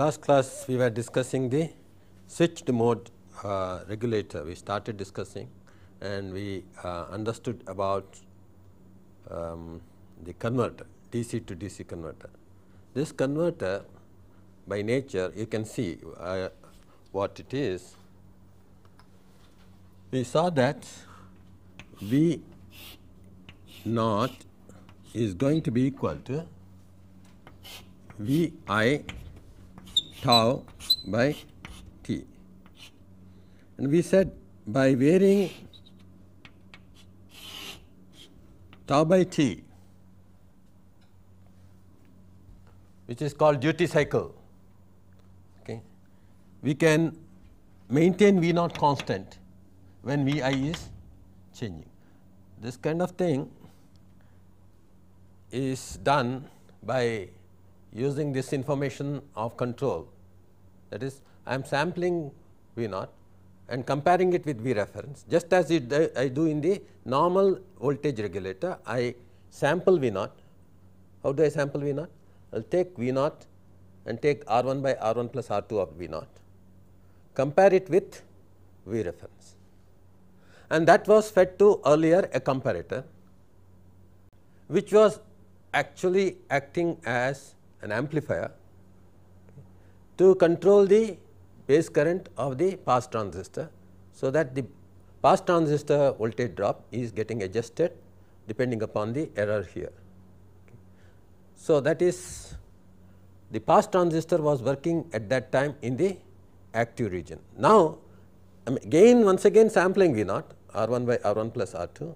last class we were discussing the switched mode uh, regulator we started discussing and we uh, understood about um, the converter DC to DC converter. This converter by nature you can see uh, what it is. We saw that V naught is going to be equal to V i tau by t. And we said by varying tau by t, which is called duty cycle, okay, we can maintain V naught constant when V i is changing. This kind of thing is done by using this information of control that is I am sampling V naught and comparing it with V reference just as it, I do in the normal voltage regulator I sample V naught. How do I sample V naught? I will take V naught and take R 1 by R 1 plus R 2 of V naught compare it with V reference and that was fed to earlier a comparator which was actually acting as an amplifier to control the base current of the pass transistor. So, that the pass transistor voltage drop is getting adjusted depending upon the error here. So, that is the pass transistor was working at that time in the active region. Now, I mean again once again sampling V naught R 1 by R 1 plus R 2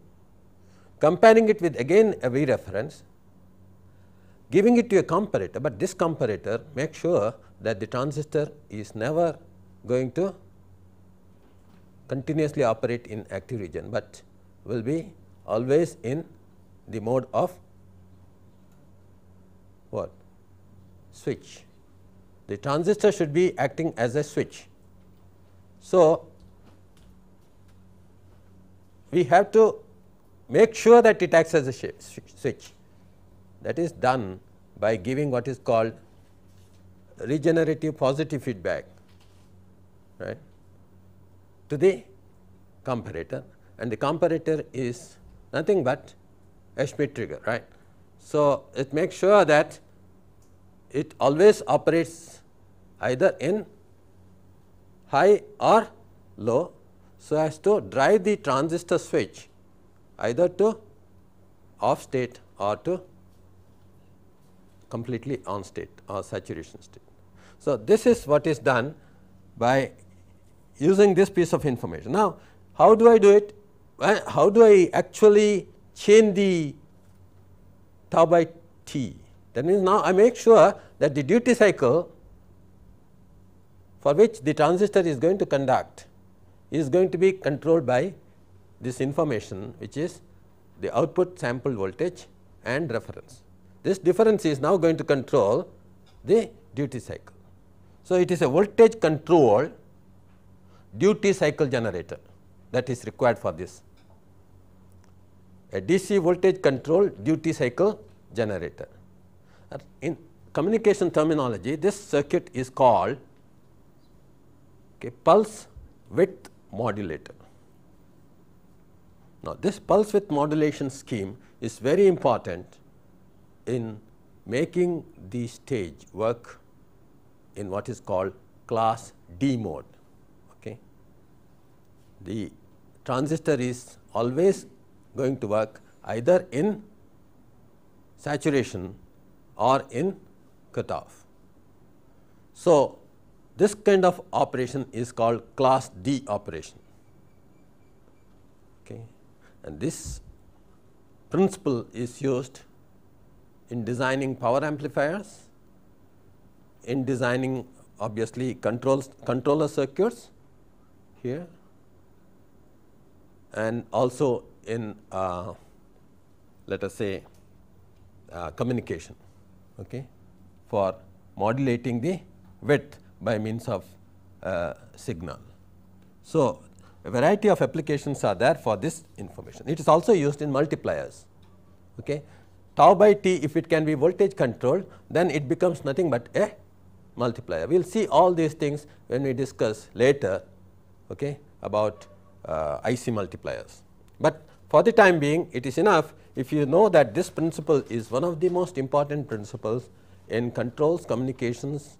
comparing it with again a V reference giving it to a comparator, but this comparator make sure that the transistor is never going to continuously operate in active region, but will be always in the mode of what switch. The transistor should be acting as a switch. So, we have to make sure that it acts as a switch that is done by giving what is called regenerative positive feedback right to the comparator and the comparator is nothing but Schmidt trigger right. So, it makes sure that it always operates either in high or low so as to drive the transistor switch either to off state or to completely on state or saturation state. So, this is what is done by using this piece of information. Now, how do I do it? How do I actually change the tau by t? That means, now I make sure that the duty cycle for which the transistor is going to conduct is going to be controlled by this information which is the output sample voltage and reference. This difference is now going to control the duty cycle. So, it is a voltage controlled duty cycle generator that is required for this. A DC voltage controlled duty cycle generator. In communication terminology, this circuit is called okay, pulse width modulator. Now, this pulse width modulation scheme is very important in making the stage work in what is called class D mode. Okay. The transistor is always going to work either in saturation or in cutoff. So, this kind of operation is called class D operation. Okay. And this principle is used in designing power amplifiers, in designing obviously controls, controller circuits here and also in uh, let us say uh, communication okay, for modulating the width by means of uh, signal. So, a variety of applications are there for this information. It is also used in multipliers. Okay tau by t if it can be voltage controlled then it becomes nothing but a multiplier. We will see all these things when we discuss later okay, about uh, IC multipliers. But for the time being it is enough if you know that this principle is one of the most important principles in controls, communications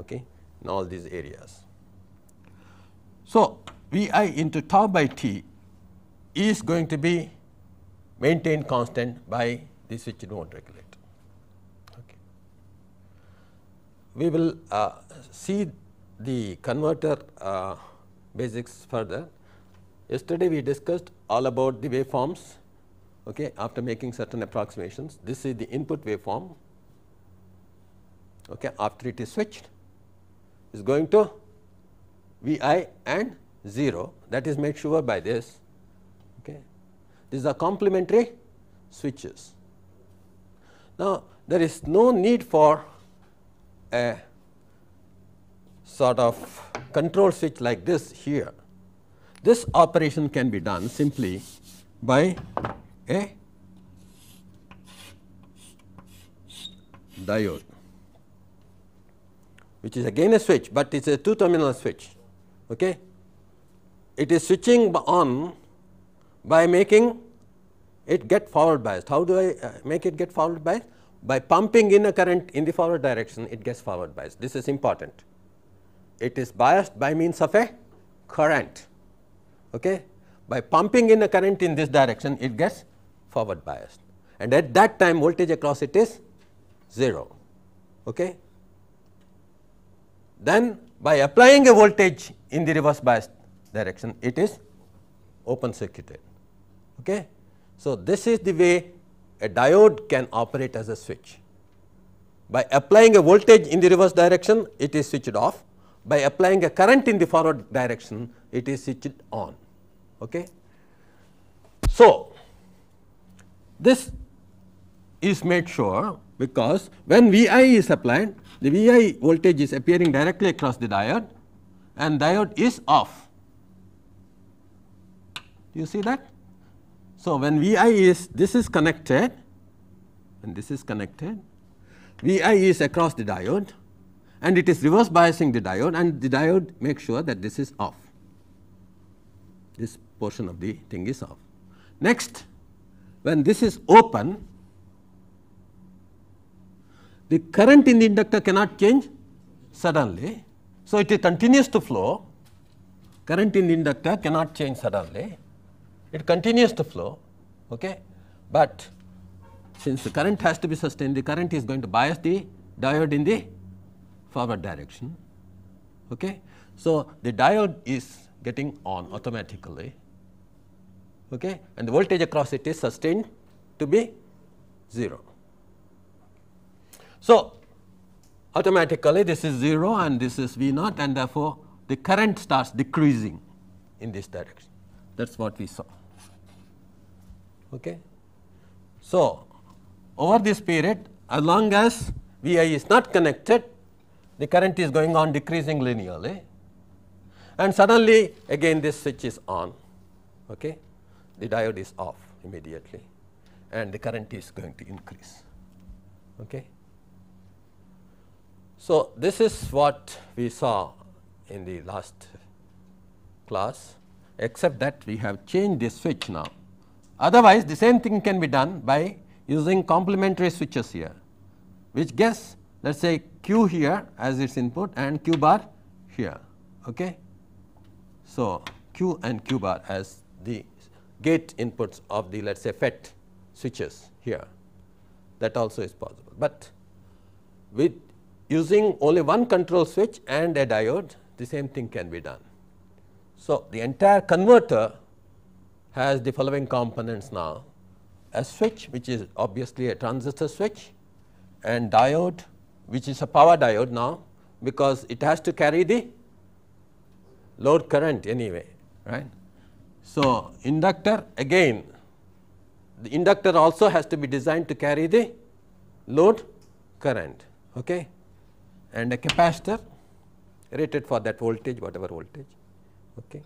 okay, in all these areas. So, Vi into tau by T is going to be maintained constant by this which you do not regulate. Okay. We will uh, see the converter uh, basics further. Yesterday we discussed all about the waveforms okay, after making certain approximations. This is the input waveform okay, after it is switched is going to V i and 0 that is made sure by this. Okay. These are complementary switches. Now, there is no need for a sort of control switch like this here. This operation can be done simply by a diode which is again a switch, but it is a two terminal switch. Okay? It is switching on by making it get forward biased. How do I uh, make it get forward biased? By pumping in a current in the forward direction, it gets forward biased. This is important. It is biased by means of a current. Okay? By pumping in a current in this direction, it gets forward biased. And at that time, voltage across it is 0. Okay? Then by applying a voltage in the reverse biased direction, it is open circuited. Okay? So, this is the way a diode can operate as a switch. By applying a voltage in the reverse direction, it is switched off. By applying a current in the forward direction, it is switched on. Okay? So, this is made sure because when Vi is applied, the Vi voltage is appearing directly across the diode and diode is off. Do you see that? So, when Vi is this is connected and this is connected, Vi is across the diode and it is reverse biasing the diode and the diode makes sure that this is off. This portion of the thing is off. Next, when this is open, the current in the inductor cannot change suddenly. So, it continues to flow, current in the inductor cannot change suddenly it continues to flow, okay, but since the current has to be sustained, the current is going to bias the diode in the forward direction. Okay. So, the diode is getting on automatically okay, and the voltage across it is sustained to be 0. So, automatically this is 0 and this is V naught and therefore, the current starts decreasing in this direction that is what we saw. Okay. So, over this period as long as Vi is not connected the current is going on decreasing linearly and suddenly again this switch is on okay the diode is off immediately and the current is going to increase okay so this is what we saw in the last class except that we have changed this switch now Otherwise, the same thing can be done by using complementary switches here, which gives let us say Q here as its input and Q bar here. Okay. So, Q and Q bar as the gate inputs of the let us say FET switches here that also is possible. But with using only one control switch and a diode the same thing can be done. So, the entire converter has the following components now a switch which is obviously a transistor switch and diode which is a power diode now because it has to carry the load current anyway right. So, inductor again the inductor also has to be designed to carry the load current okay. and a capacitor rated for that voltage whatever voltage. Okay.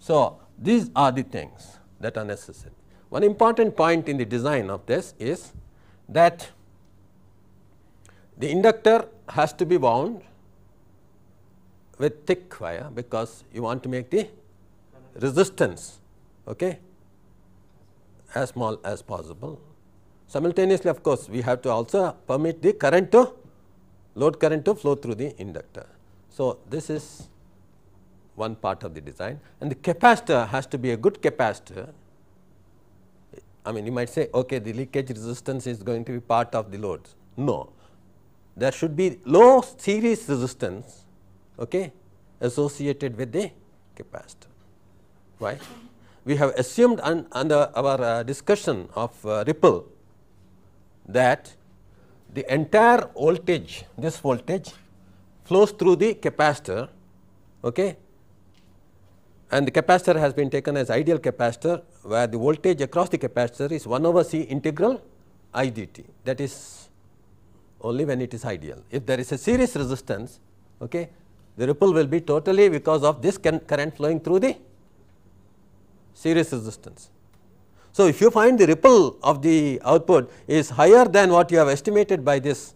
So, these are the things that are necessary. One important point in the design of this is that the inductor has to be wound with thick wire because you want to make the resistance okay, as small as possible. Simultaneously of course, we have to also permit the current to load current to flow through the inductor. So, this is one part of the design and the capacitor has to be a good capacitor. I mean you might say okay the leakage resistance is going to be part of the loads. No, there should be low series resistance okay, associated with the capacitor. Why? We have assumed un, under our uh, discussion of uh, ripple that the entire voltage, this voltage flows through the capacitor okay, and the capacitor has been taken as ideal capacitor where the voltage across the capacitor is 1 over C integral I dt that is only when it is ideal. If there is a series resistance okay, the ripple will be totally because of this current flowing through the series resistance. So, if you find the ripple of the output is higher than what you have estimated by this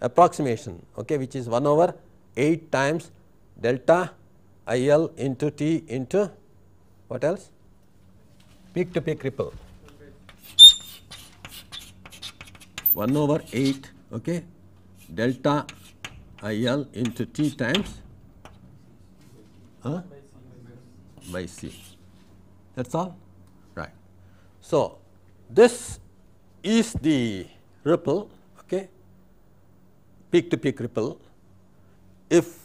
approximation okay, which is 1 over 8 times delta I L into T into what else? Peak to peak ripple. 1 over 8 okay, delta I L into T times huh, by C. That is all right. So, this is the ripple okay, peak to peak ripple. If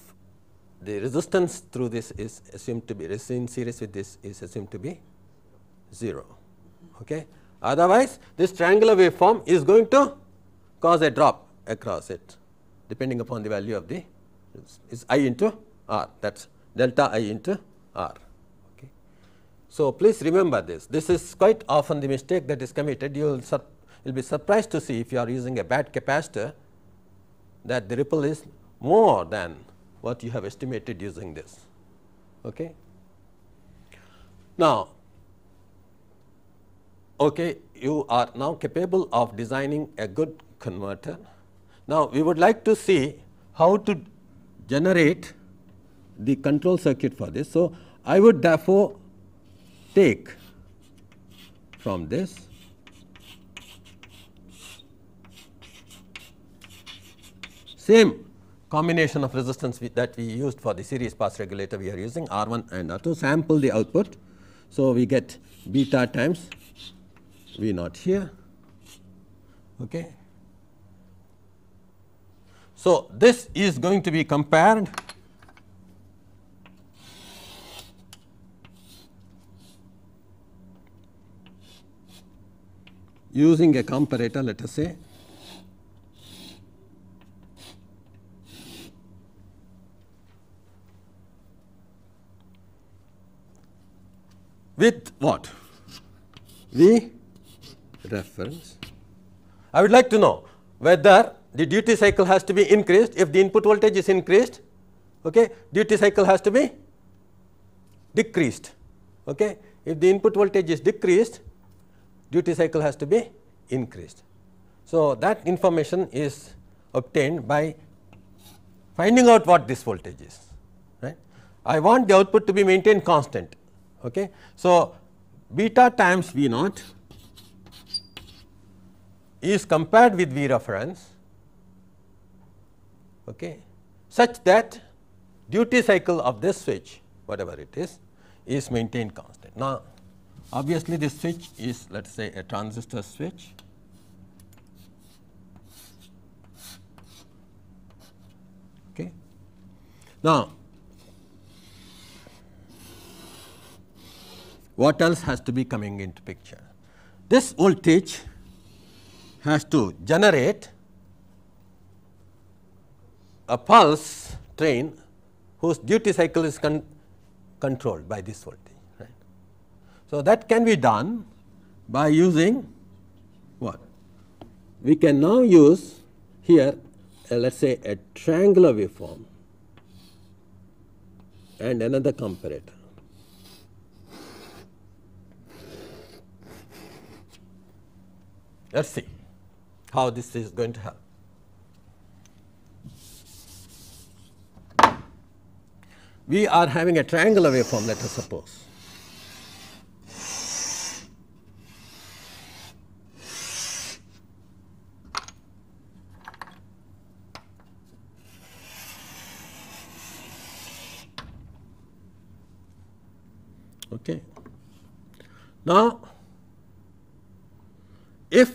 the resistance through this is assumed to be in series with this is assumed to be 0. Okay. Otherwise, this triangular waveform is going to cause a drop across it depending upon the value of the is i into r that is delta i into r. Okay. So, please remember this this is quite often the mistake that is committed you will sur will be surprised to see if you are using a bad capacitor that the ripple is more than what you have estimated using this. Okay. Now, okay, you are now capable of designing a good converter. Now, we would like to see how to generate the control circuit for this. So, I would therefore take from this same combination of resistance we, that we used for the series pass regulator we are using R1 and R2 sample the output. So, we get beta times V 0 here. Okay. So, this is going to be compared using a comparator let us say with what? The reference. I would like to know whether the duty cycle has to be increased if the input voltage is increased okay duty cycle has to be decreased okay if the input voltage is decreased duty cycle has to be increased so that information is obtained by finding out what this voltage is right i want the output to be maintained constant Okay. So, beta times V naught is compared with V reference okay, such that duty cycle of this switch whatever it is is maintained constant. Now, obviously this switch is let us say a transistor switch okay. Now, what else has to be coming into picture. This voltage has to generate a pulse train whose duty cycle is con controlled by this voltage. Right. So, that can be done by using what? We can now use here uh, let us say a triangular waveform and another comparator. Let us see how this is going to help. We are having a triangular waveform let us suppose. Okay. Now, if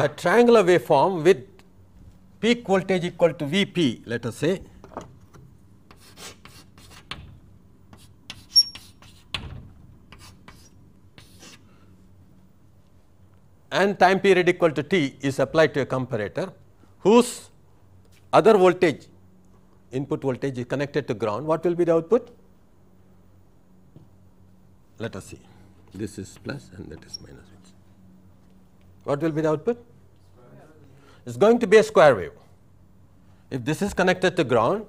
a triangular waveform with peak voltage equal to V p let us say and time period equal to t is applied to a comparator whose other voltage input voltage is connected to ground, what will be the output? Let us see this is plus and that is minus. What will be the output? is going to be a square wave. If this is connected to ground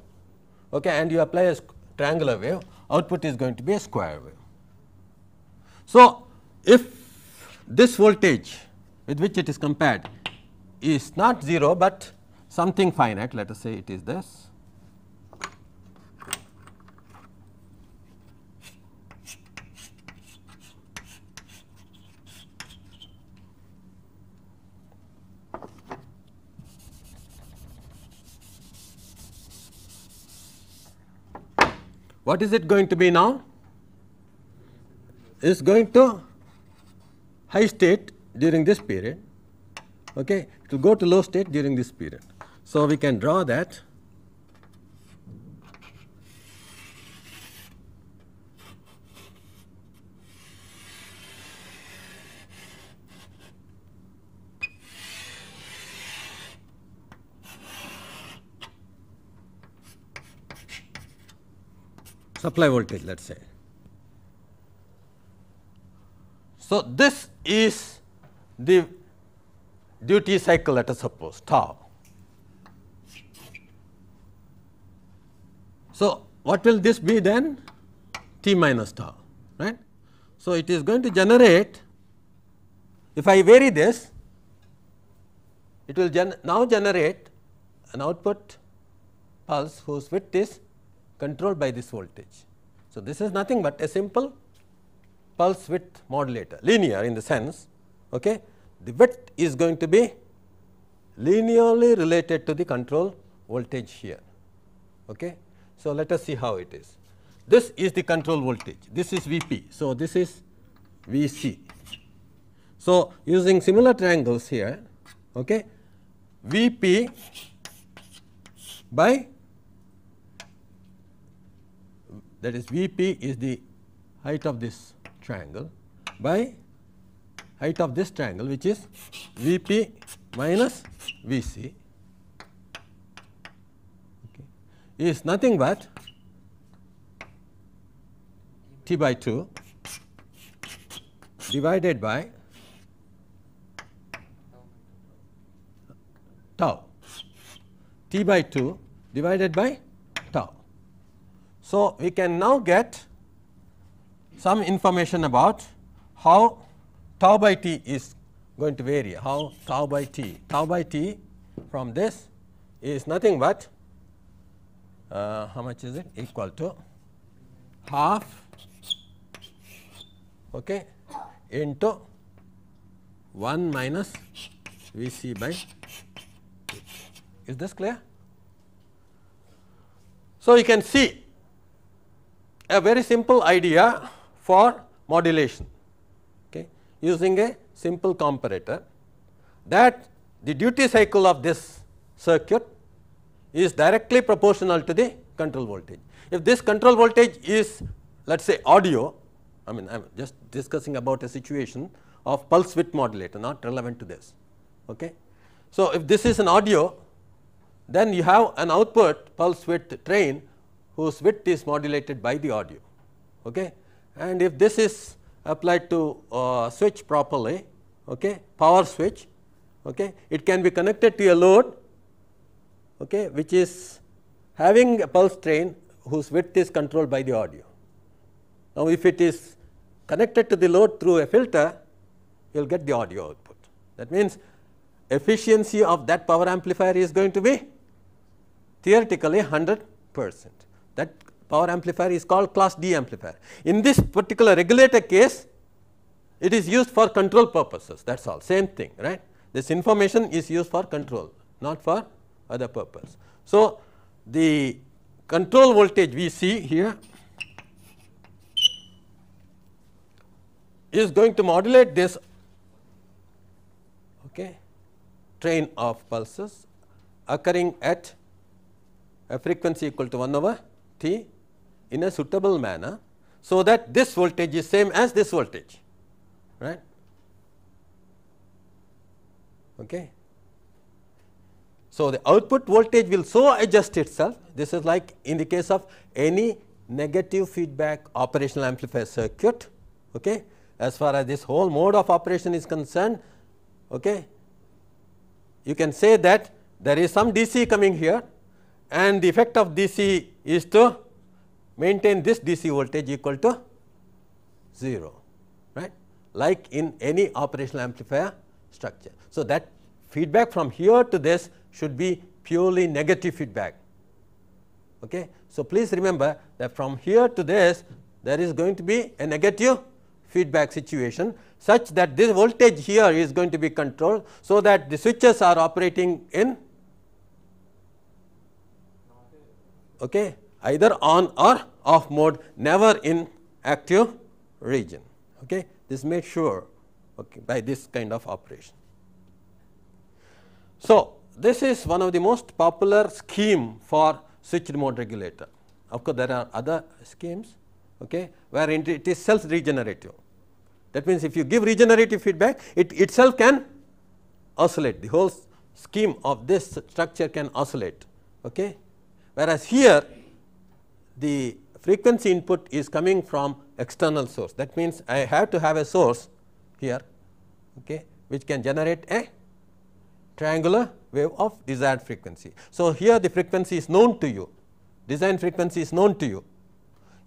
okay, and you apply a triangular wave, output is going to be a square wave. So, if this voltage with which it is compared is not 0, but something finite let us say it is this What is it going to be now? It's going to high state during this period, okay. it will go to low state during this period. So, we can draw that supply voltage let us say. So, this is the duty cycle let us suppose tau. So, what will this be then t minus tau right. So, it is going to generate if I vary this it will gen now generate an output pulse whose width is controlled by this voltage. So, this is nothing but a simple pulse width modulator linear in the sense okay, the width is going to be linearly related to the control voltage here. Okay. So, let us see how it is. This is the control voltage, this is V p. So, this is V c. So, using similar triangles here okay, V p by that is V p is the height of this triangle by height of this triangle which is V p minus V c okay, is nothing but t by 2 divided by tau t by 2 divided by so, we can now get some information about how tau by t is going to vary, how tau by t, tau by t from this is nothing but uh, how much is it equal to half okay, into 1 minus V c by is this clear? So, you can see a very simple idea for modulation okay, using a simple comparator that the duty cycle of this circuit is directly proportional to the control voltage. If this control voltage is let us say audio, I mean I am just discussing about a situation of pulse width modulator not relevant to this. Okay. So, if this is an audio then you have an output pulse width train whose width is modulated by the audio. Okay? And if this is applied to uh, switch properly, okay, power switch, okay, it can be connected to a load okay, which is having a pulse train whose width is controlled by the audio. Now, if it is connected to the load through a filter, you will get the audio output. That means, efficiency of that power amplifier is going to be theoretically 100 percent that power amplifier is called class D amplifier. In this particular regulator case it is used for control purposes that is all same thing right. This information is used for control not for other purpose. So, the control voltage we see here is going to modulate this okay, train of pulses occurring at a frequency equal to 1 over T in a suitable manner so that this voltage is same as this voltage right okay so, the output voltage will so adjust itself this is like in the case of any negative feedback operational amplifier circuit okay as far as this whole mode of operation is concerned okay you can say that there is some dc coming here and the effect of DC is to maintain this DC voltage equal to 0 right like in any operational amplifier structure. So, that feedback from here to this should be purely negative feedback. Okay. So, please remember that from here to this there is going to be a negative feedback situation such that this voltage here is going to be controlled. So, that the switches are operating in okay, either on or off mode never in active region. Okay. This made sure okay, by this kind of operation. So, this is one of the most popular scheme for switched mode regulator. Of course, there are other schemes okay, where it is self regenerative. That means, if you give regenerative feedback, it itself can oscillate the whole scheme of this structure can oscillate. Okay whereas here the frequency input is coming from external source. That means, I have to have a source here okay, which can generate a triangular wave of desired frequency. So, here the frequency is known to you, design frequency is known to you.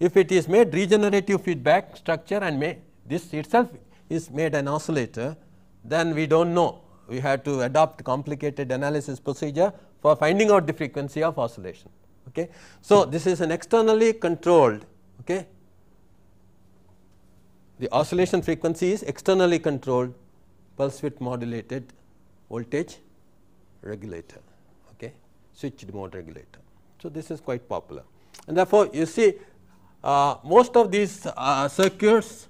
If it is made regenerative feedback structure and may this itself is made an oscillator, then we do not know. We have to adopt complicated analysis procedure for finding out the frequency of oscillation. Okay. So, this is an externally controlled okay. the oscillation frequency is externally controlled pulse width modulated voltage regulator okay, switched mode regulator. So, this is quite popular and therefore, you see uh, most of these uh, circuits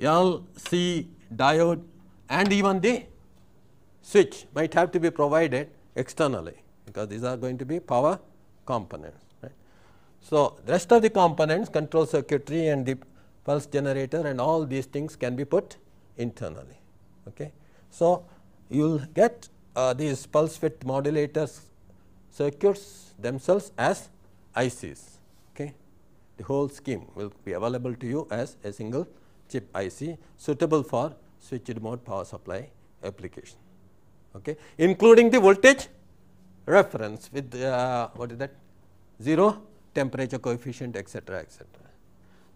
L, C diode and even the switch might have to be provided externally because these are going to be power components. Right. So, rest of the components control circuitry and the pulse generator and all these things can be put internally. Okay. So, you will get uh, these pulse width modulators circuits themselves as ICs. Okay. The whole scheme will be available to you as a single chip IC suitable for switched mode power supply application, okay, including the voltage reference with uh, what is that 0 temperature coefficient etcetera etcetera.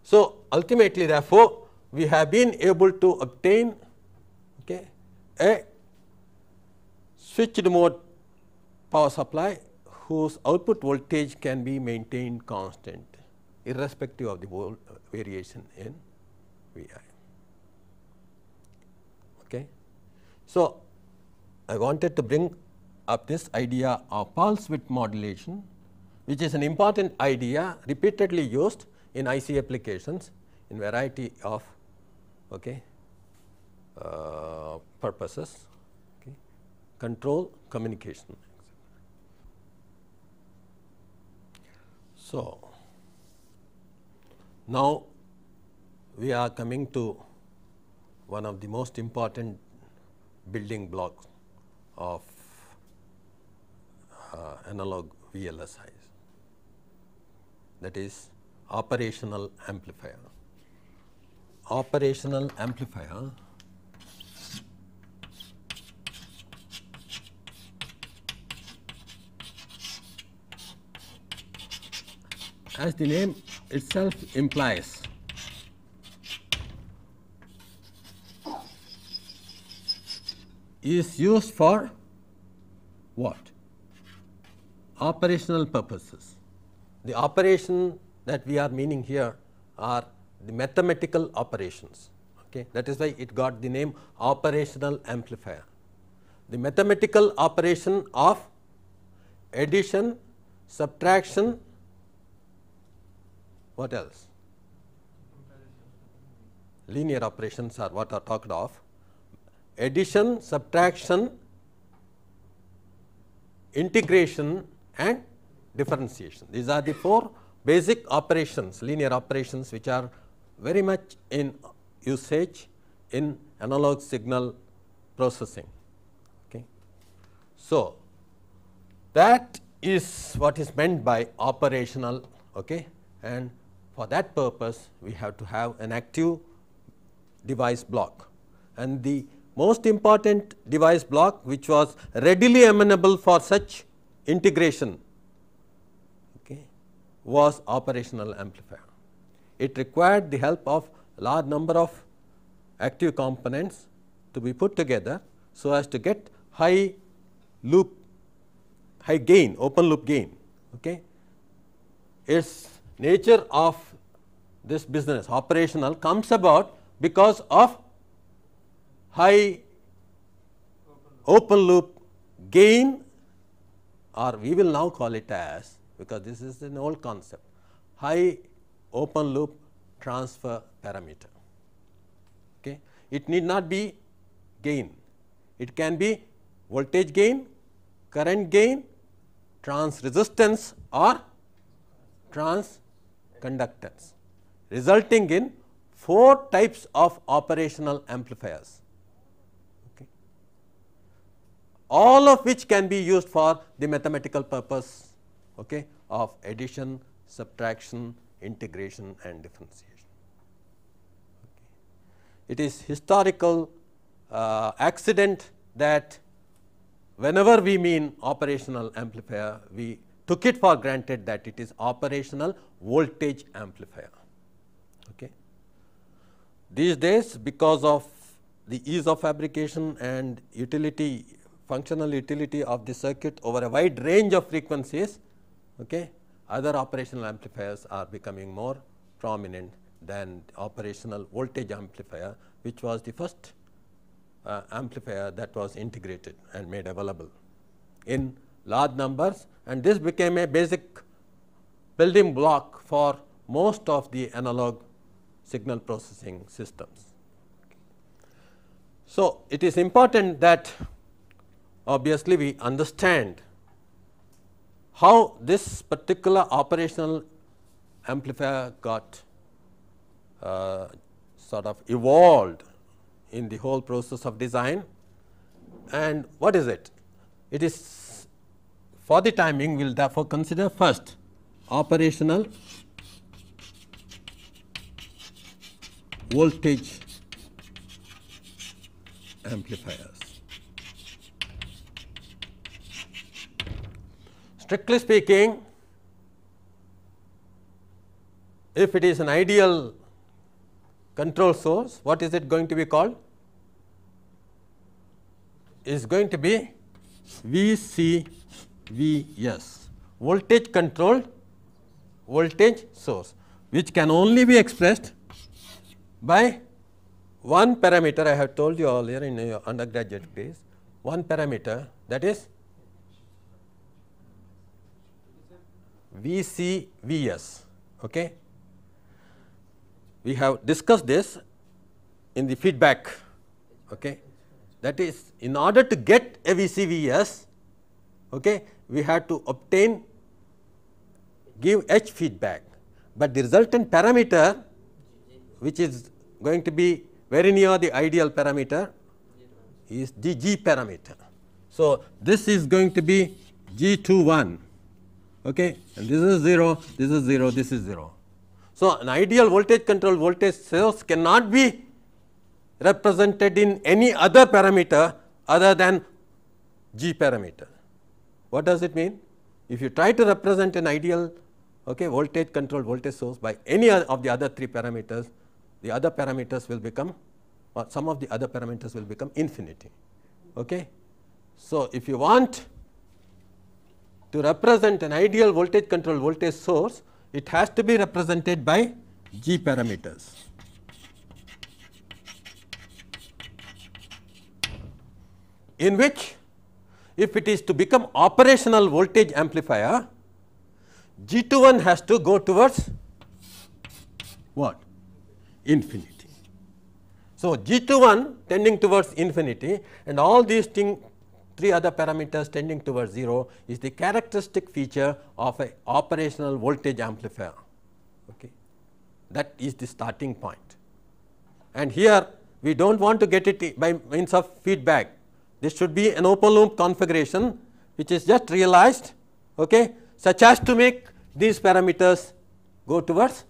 So, ultimately therefore, we have been able to obtain okay, a switched mode power supply whose output voltage can be maintained constant irrespective of the variation in V i. Okay. So, I wanted to bring up this idea of pulse width modulation, which is an important idea repeatedly used in IC applications in variety of okay, uh, purposes, okay, control communication. So, now we are coming to one of the most important building blocks of uh, analog VLSIs that is operational amplifier. Operational amplifier as the name itself implies is used for what? operational purposes. The operation that we are meaning here are the mathematical operations. Okay? That is why it got the name operational amplifier. The mathematical operation of addition, subtraction, what else? Linear operations are what are talked of. Addition, subtraction, integration and differentiation. These are the four basic operations, linear operations which are very much in usage in analog signal processing. Okay. So, that is what is meant by operational okay. and for that purpose we have to have an active device block and the most important device block which was readily amenable for such integration okay, was operational amplifier. It required the help of large number of active components to be put together so as to get high loop high gain open loop gain okay its nature of this business operational comes about because of high open loop gain or we will now call it as because this is an old concept high open loop transfer parameter. Okay. It need not be gain, it can be voltage gain, current gain, trans resistance or trans conductance resulting in 4 types of operational amplifiers all of which can be used for the mathematical purpose okay, of addition, subtraction, integration and differentiation. Okay. It is historical uh, accident that whenever we mean operational amplifier, we took it for granted that it is operational voltage amplifier. Okay. These days because of the ease of fabrication and utility functional utility of the circuit over a wide range of frequencies, okay, other operational amplifiers are becoming more prominent than operational voltage amplifier, which was the first uh, amplifier that was integrated and made available in large numbers and this became a basic building block for most of the analog signal processing systems. So, it is important that obviously we understand how this particular operational amplifier got uh, sort of evolved in the whole process of design and what is it? It is for the timing we will therefore consider first operational voltage amplifiers. strictly speaking, if it is an ideal control source, what is it going to be called? Is going to be VCVS, voltage controlled voltage source, which can only be expressed by one parameter I have told you earlier in your undergraduate days, one parameter that is VCVS. Okay. We have discussed this in the feedback. Okay. That is in order to get a VCVS, okay, we had to obtain give H feedback, but the resultant parameter which is going to be very near the ideal parameter is the G parameter. So, this is going to be G 2 1 okay and this is 0 this is 0 this is 0 so an ideal voltage control voltage source cannot be represented in any other parameter other than g parameter what does it mean if you try to represent an ideal okay voltage control voltage source by any of the other three parameters the other parameters will become or some of the other parameters will become infinity okay so if you want to represent an ideal voltage control voltage source, it has to be represented by G parameters. in which if it is to become operational voltage amplifier, G21 has to go towards what? Infinity. So, G21 tending towards infinity and all these things three other parameters tending towards 0 is the characteristic feature of a operational voltage amplifier. Okay. That is the starting point. And here we do not want to get it by means of feedback. This should be an open loop configuration which is just realized okay, such as to make these parameters go towards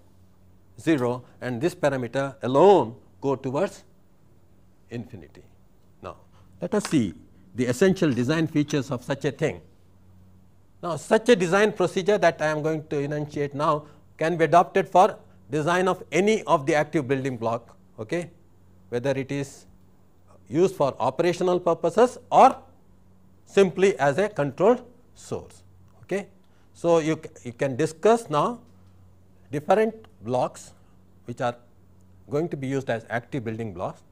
0 and this parameter alone go towards infinity. Now, let us see the essential design features of such a thing. Now, such a design procedure that I am going to enunciate now can be adopted for design of any of the active building block, okay, whether it is used for operational purposes or simply as a controlled source. Okay. So, you, you can discuss now different blocks which are going to be used as active building blocks.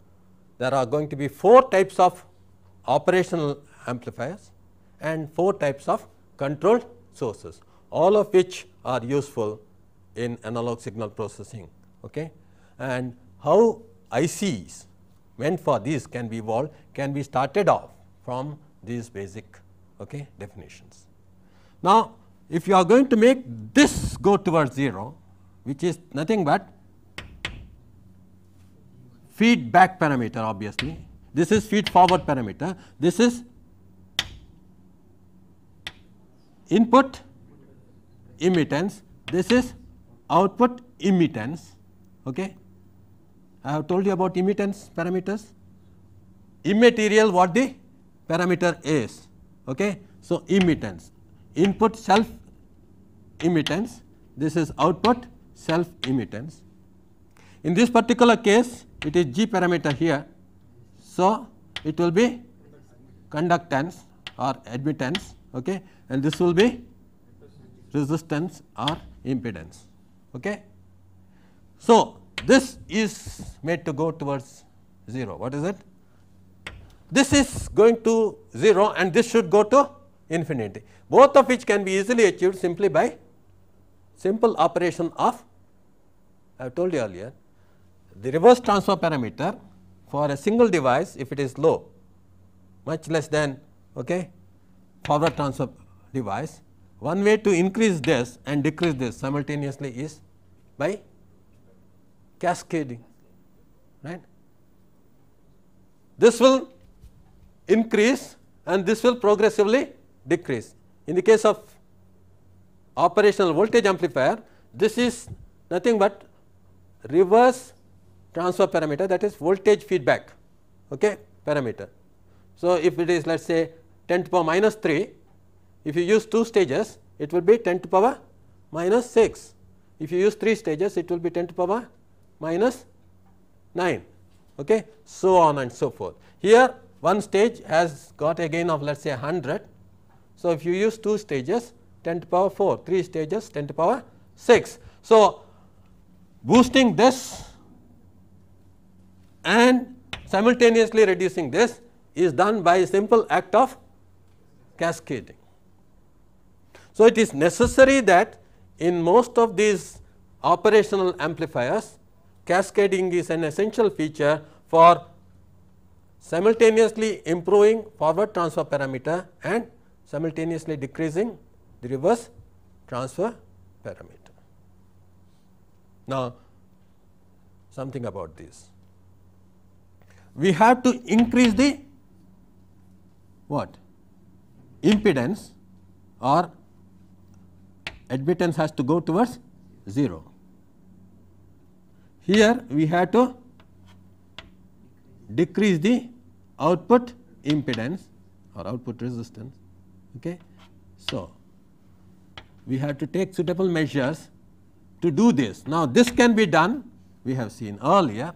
There are going to be four types of operational amplifiers and 4 types of controlled sources, all of which are useful in analog signal processing. Okay? And how ICs meant for these can be evolved can be started off from these basic okay, definitions. Now, if you are going to make this go towards 0, which is nothing but feedback parameter obviously this is feed forward parameter. This is input emittance. This is output emittance. Okay. I have told you about emittance parameters. Immaterial what the parameter is. Okay. So, emittance input self emittance this is output self emittance. In this particular case it is G parameter here so, it will be conductance or admittance okay, and this will be resistance or impedance. Okay. So, this is made to go towards 0. What is it? This is going to 0 and this should go to infinity, both of which can be easily achieved simply by simple operation of I have told you earlier the reverse transfer parameter for a single device if it is low much less than okay, forward transfer device. One way to increase this and decrease this simultaneously is by cascading right. This will increase and this will progressively decrease. In the case of operational voltage amplifier this is nothing but reverse transfer parameter that is voltage feedback okay, parameter. So, if it is let us say 10 to power minus 3, if you use 2 stages it will be 10 to power minus 6, if you use 3 stages it will be 10 to power minus 9 okay, so on and so forth. Here one stage has got a gain of let us say 100. So, if you use 2 stages 10 to power 4, 3 stages 10 to power 6. So, boosting this and simultaneously reducing this is done by a simple act of cascading. So, it is necessary that in most of these operational amplifiers cascading is an essential feature for simultaneously improving forward transfer parameter and simultaneously decreasing the reverse transfer parameter. Now, something about this we have to increase the what impedance or admittance has to go towards 0. Here we have to decrease the output impedance or output resistance. Okay. So, we have to take suitable measures to do this. Now, this can be done we have seen earlier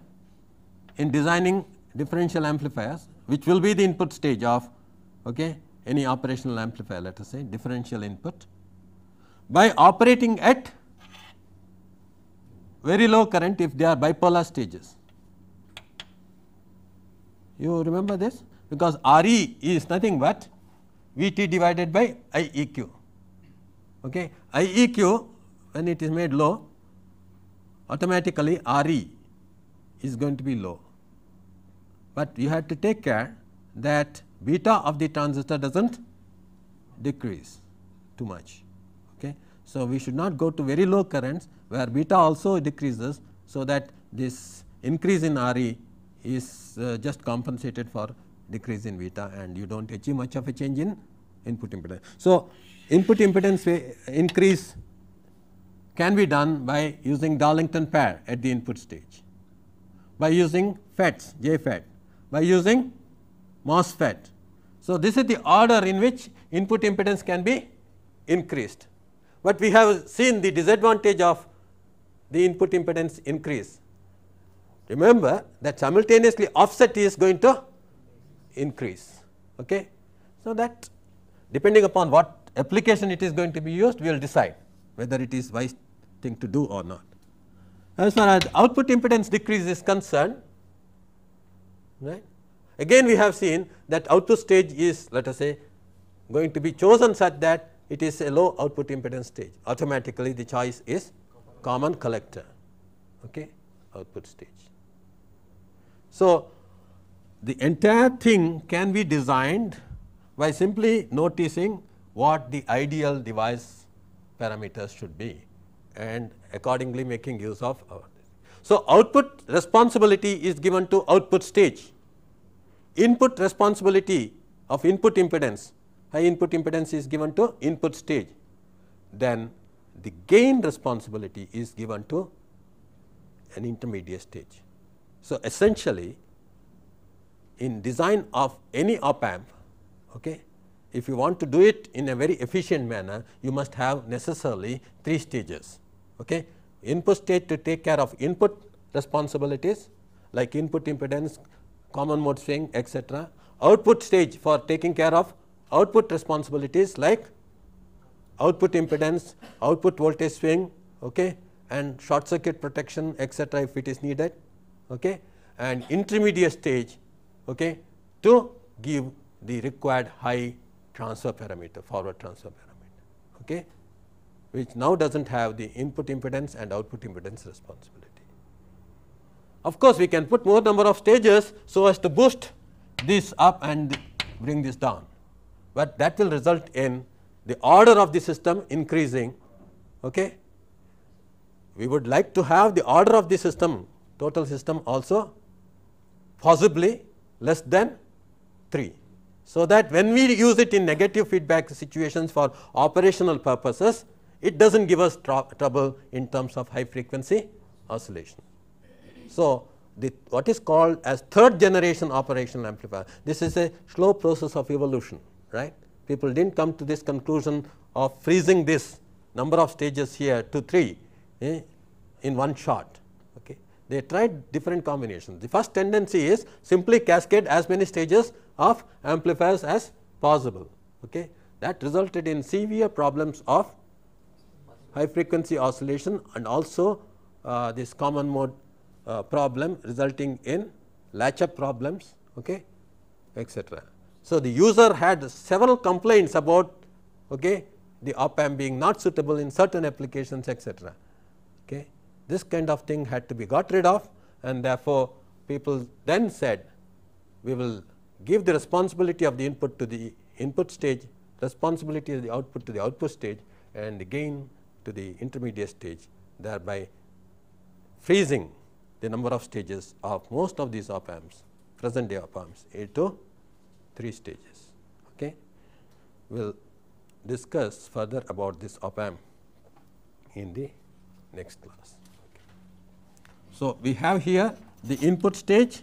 in designing differential amplifiers which will be the input stage of okay, any operational amplifier let us say differential input by operating at very low current if they are bipolar stages. You remember this because RE is nothing but Vt divided by IEQ. Okay. IEQ when it is made low automatically RE is going to be low but you have to take care that beta of the transistor does not decrease too much. Okay. So, we should not go to very low currents where beta also decreases. So, that this increase in RE is uh, just compensated for decrease in beta and you do not achieve much of a change in input impedance. So, input impedance increase can be done by using Darlington pair at the input stage, by using FETs, J FET by using MOSFET. So, this is the order in which input impedance can be increased, but we have seen the disadvantage of the input impedance increase. Remember that simultaneously offset is going to increase. Okay. So, that depending upon what application it is going to be used, we will decide whether it is wise thing to do or not. As far as output impedance decrease is concerned, right. Again we have seen that output stage is let us say going to be chosen such that it is a low output impedance stage automatically the choice is common collector okay, output stage. So, the entire thing can be designed by simply noticing what the ideal device parameters should be and accordingly making use of our so, output responsibility is given to output stage, input responsibility of input impedance, high input impedance is given to input stage, then the gain responsibility is given to an intermediate stage. So, essentially in design of any op amp, okay, if you want to do it in a very efficient manner, you must have necessarily three stages. Okay input stage to take care of input responsibilities like input impedance, common mode swing etc. Output stage for taking care of output responsibilities like output impedance, output voltage swing okay, and short circuit protection etc. if it is needed okay, and intermediate stage okay, to give the required high transfer parameter forward transfer parameter. Okay which now does not have the input impedance and output impedance responsibility. Of course, we can put more number of stages so as to boost this up and bring this down, but that will result in the order of the system increasing. Okay. We would like to have the order of the system total system also possibly less than 3. So, that when we use it in negative feedback situations for operational purposes, it does not give us tr trouble in terms of high frequency oscillation. So, the, what is called as third generation operational amplifier. This is a slow process of evolution, right. People did not come to this conclusion of freezing this number of stages here to 3 eh, in one shot. Okay. They tried different combinations. The first tendency is simply cascade as many stages of amplifiers as possible. Okay. That resulted in severe problems of high frequency oscillation and also uh, this common mode uh, problem resulting in latch up problems okay, etc. So, the user had several complaints about okay, the op amp being not suitable in certain applications etc. Okay. This kind of thing had to be got rid of and therefore, people then said we will give the responsibility of the input to the input stage, responsibility of the output to the output stage and the gain to the intermediate stage thereby freezing the number of stages of most of these op amps present day op amps 8 to 3 stages. Okay. We will discuss further about this op amp in the next class. Okay. So, we have here the input stage,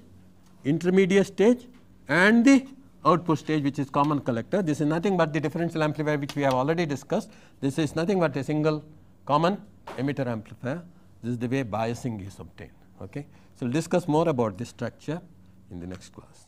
intermediate stage and the output stage which is common collector. This is nothing but the differential amplifier which we have already discussed. This is nothing but a single common emitter amplifier. This is the way biasing is obtained. Okay? So, we will discuss more about this structure in the next class.